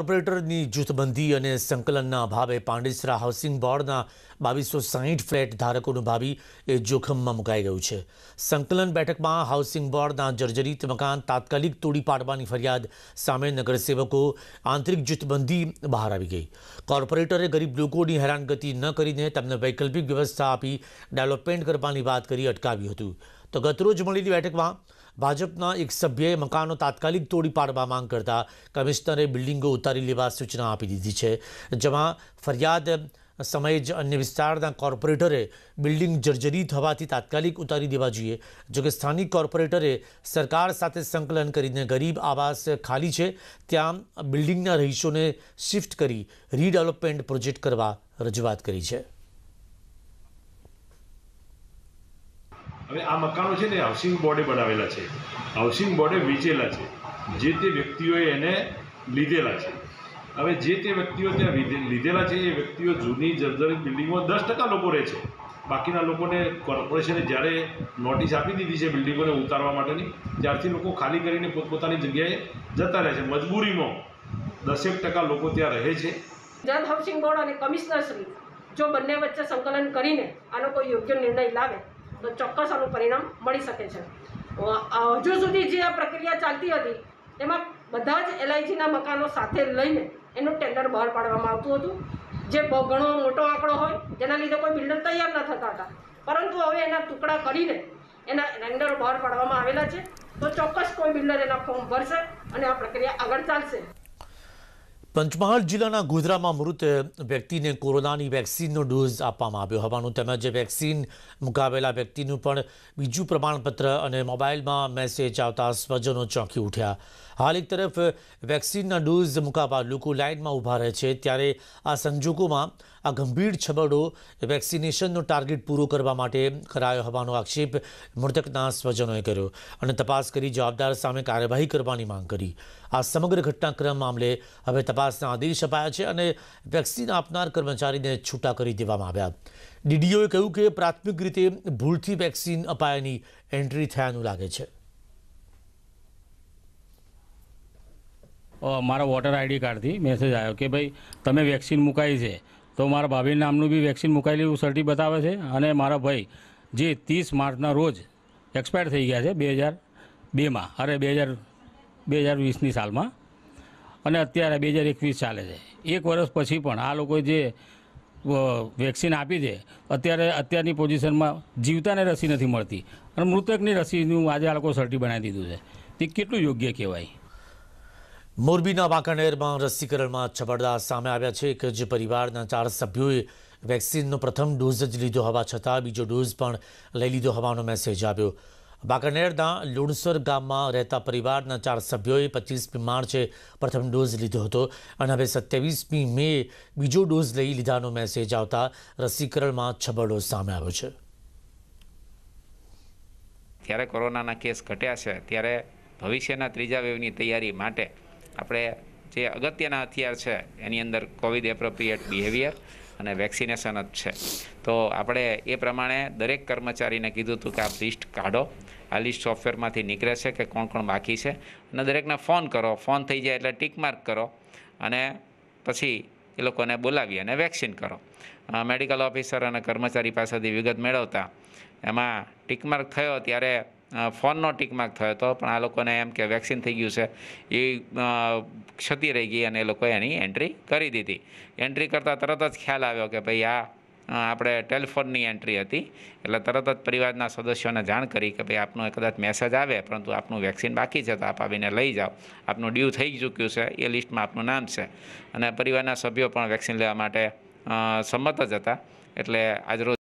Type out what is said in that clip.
કોર્પોરેટરની જૂથબંધી અને સંકલનના અભાવે પાંડેસરા હાઉસિંગ બોર્ડના બાવીસો સાહીઠ ફ્લેટ ધારકોનું ભાવિ એ જોખમમાં મુકાઈ ગયું છે સંકલન બેઠકમાં હાઉસિંગ બોર્ડના જર્જરિત મકાન તાત્કાલિક તોડી પાડવાની ફરિયાદ સામે નગરસેવકો આંતરિક જૂથબંધી બહાર આવી ગઈ કોર્પોરેટરે ગરીબ લોકોની હેરાનગતિ ન કરીને તેમને વૈકલ્પિક વ્યવસ્થા આપી ડેવલપમેન્ટ કરવાની વાત કરી અટકાવ્યું હતું તો ગતરોજ મળેલી બેઠકમાં ભાજપના એક સભ્યએ મકાનો તાત્કાલિક તોડી પાડવા માંગ કરતા કમિશનરે બિલ્ડિંગો ઉતારી લેવા સૂચના આપી દીધી છે જેમાં ફરિયાદ સમયે જ અન્ય વિસ્તારના કોર્પોરેટરે બિલ્ડિંગ જર્જરી થવાથી તાત્કાલિક ઉતારી દેવા જોઈએ જોકે સ્થાનિક કોર્પોરેટરે સરકાર સાથે સંકલન કરીને ગરીબ આવાસ ખાલી છે ત્યાં બિલ્ડિંગના રહીશોને શિફ્ટ કરી રીડેવલપમેન્ટ પ્રોજેક્ટ કરવા રજૂઆત કરી છે હવે આ મકાનો છે ને હાઉસિંગ બોર્ડે બનાવેલા છે હાઉસિંગ બોર્ડે વેચેલા છે જે તે વ્યક્તિઓએ એને લીધેલા છે હવે જે તે વ્યક્તિઓ ત્યાં લીધેલા છે એ વ્યક્તિઓ જૂની જર્જરિત બિલ્ડિંગમાં દસ ટકા લોકો રહે છે બાકીના લોકોને કોર્પોરેશને જ્યારે નોટિસ આપી દીધી છે બિલ્ડિંગોને ઉતારવા માટેની ત્યારથી લોકો ખાલી કરીને પોતપોતાની જગ્યાએ જતા રહે છે મજબૂરીમાં દસેક ટકા લોકો ત્યાં રહે છે ગુજરાત હાઉસિંગ બોર્ડ અને કમિશનરશ્રી જો બંને વચ્ચે સંકલન કરીને આનો કોઈ યોગ્ય નિર્ણય લાવે તો ચોક્કસ આનું પરિણામ મળી શકે છે હજુ સુધી જે આ પ્રક્રિયા ચાલતી હતી તેમાં બધા જ એલઆઈજીના મકાનો સાથે લઈને એનું ટેન્ડર બહાર પાડવામાં આવતું હતું જે ઘણો મોટો આંકડો હોય જેના લીધે કોઈ બિલ્ડર તૈયાર ન થતા હતા પરંતુ હવે એના ટુકડા કરીને એના ટેન્ડર બહાર પાડવામાં આવેલા છે તો ચોક્કસ કોઈ બિલ્ડર એના ફોર્મ ભરશે અને આ પ્રક્રિયા આગળ ચાલશે પંચમહાલ જિલ્લાના ગોધરામાં મૃત વ્યક્તિને કોરોનાની વેક્સિનનો ડોઝ આપવામાં આવ્યો હોવાનું તેમજ વેક્સિન મુકાવેલા વ્યક્તિનું પણ બીજું પ્રમાણપત્ર અને મોબાઈલમાં મેસેજ આવતા સ્વજનો ચોંકી ઉઠ્યા હાલ એક તરફ વેક્સિનના ડોઝ મુકાવવા લોકો લાઇનમાં ઊભા રહે છે ત્યારે આ સંજોગોમાં આ ગંભીર છબડો વેક્સિનેશનનો ટાર્ગેટ પૂરો કરવા માટે કરાયો હોવાનો આક્ષેપ મૃતકના સ્વજનોએ કર્યો અને તપાસ કરી જવાબદાર સામે કાર્યવાહી કરવાની માંગ કરી આ સમગ્ર ઘટનાક્રમ મામલે હવે તપાસ તપાસના આદેશ અપાયા છે અને વેક્સિન આપનાર કર્મચારીને છૂટા કરી દેવામાં આવ્યા ડીડીઓએ કહ્યું કે પ્રાથમિક રીતે ભૂલથી વેક્સિન અપાયાની એન્ટ્રી થયાનું લાગે છે મારા વોટર આઈડી કાર્ડથી મેસેજ આવ્યો કે ભાઈ તમે વેક્સિન મુકાઈ છે તો મારા ભાભી નામનું બી વેક્સિન મુકાયેલી એવું સર્ટી બતાવે છે અને મારા ભાઈ જે ત્રીસ માર્ચના રોજ એક્સપાયર થઈ ગયા છે બે હજાર બેમાં અરે બે હજાર બે હજાર વીસની સાલમાં અને અત્યારે બે હજાર એકવીસ ચાલે છે એક વર્ષ પછી પણ આ લોકોએ જે વેક્સિન આપી છે અત્યારે અત્યારની પોઝિશનમાં જીવતાને રસી નથી મળતી અને મૃતકની રસીનું આજે આ લોકો સર્ટી બનાવી દીધું છે તે કેટલું યોગ્ય કહેવાય મોરબીના વાંકાનેરમાં રસીકરણમાં છબરદાર સામે આવ્યા છે કે જે પરિવારના ચાર સભ્યોએ વેક્સિનનો પ્રથમ ડોઝ જ લીધો હોવા છતાં બીજો ડોઝ પણ લઈ લીધો હોવાનો મેસેજ આવ્યો વાંકાનેરના લુણસર ગામમાં રહેતા પરિવારના ચાર સભ્યોએ પચીસમી માર્ચે પ્રથમ ડોઝ લીધો હતો અને હવે સત્યાવીસમી મે બીજો ડોઝ લઈ લીધાનો મેસેજ આવતા રસીકરણમાં છબરડો સામે આવ્યો છે ત્યારે કોરોનાના કેસ ઘટ્યા છે ત્યારે ભવિષ્યના ત્રીજા વેવની તૈયારી માટે આપણે જે અગત્યના હથિયાર છે એની અંદર કોવિડ એપ્રોપ્રિએટ બિહેવિયર અને વેક્સિનેશન જ છે તો આપણે એ પ્રમાણે દરેક કર્મચારીને કીધું હતું કે આ લિસ્ટ કાઢો આ લિસ્ટ સોફ્ટવેરમાંથી નીકળે છે કે કોણ કોણ બાકી છે અને દરેકને ફોન કરો ફોન થઈ જાય એટલે ટીક માર્ક કરો અને પછી એ લોકોને બોલાવી અને વેક્સિન કરો મેડિકલ ઓફિસર અને કર્મચારી પાસેથી વિગત મેળવતા એમાં ટીક માર્ક થયો ત્યારે ફોનનો ટીકમાર્ક થયો હતો પણ આ લોકોને એમ કે વેક્સિન થઈ ગયું છે એ ક્ષતિ રહી ગઈ અને એ લોકોએ એની એન્ટ્રી કરી દીધી એન્ટ્રી કરતાં તરત જ ખ્યાલ આવ્યો કે ભાઈ આ આપણે ટેલિફોનની એન્ટ્રી હતી એટલે તરત જ પરિવારના સદસ્યોને જાણ કરી કે ભાઈ આપનો કદાચ મેસેજ આવે પરંતુ આપનું વેક્સિન બાકી છે તો આપ આવીને લઈ જાઓ આપનું ડ્યુ થઈ ચૂક્યું છે એ લિસ્ટમાં આપનું નામ છે અને પરિવારના સભ્યો પણ વેક્સિન લેવા માટે સંમત જ હતા એટલે આજરોજ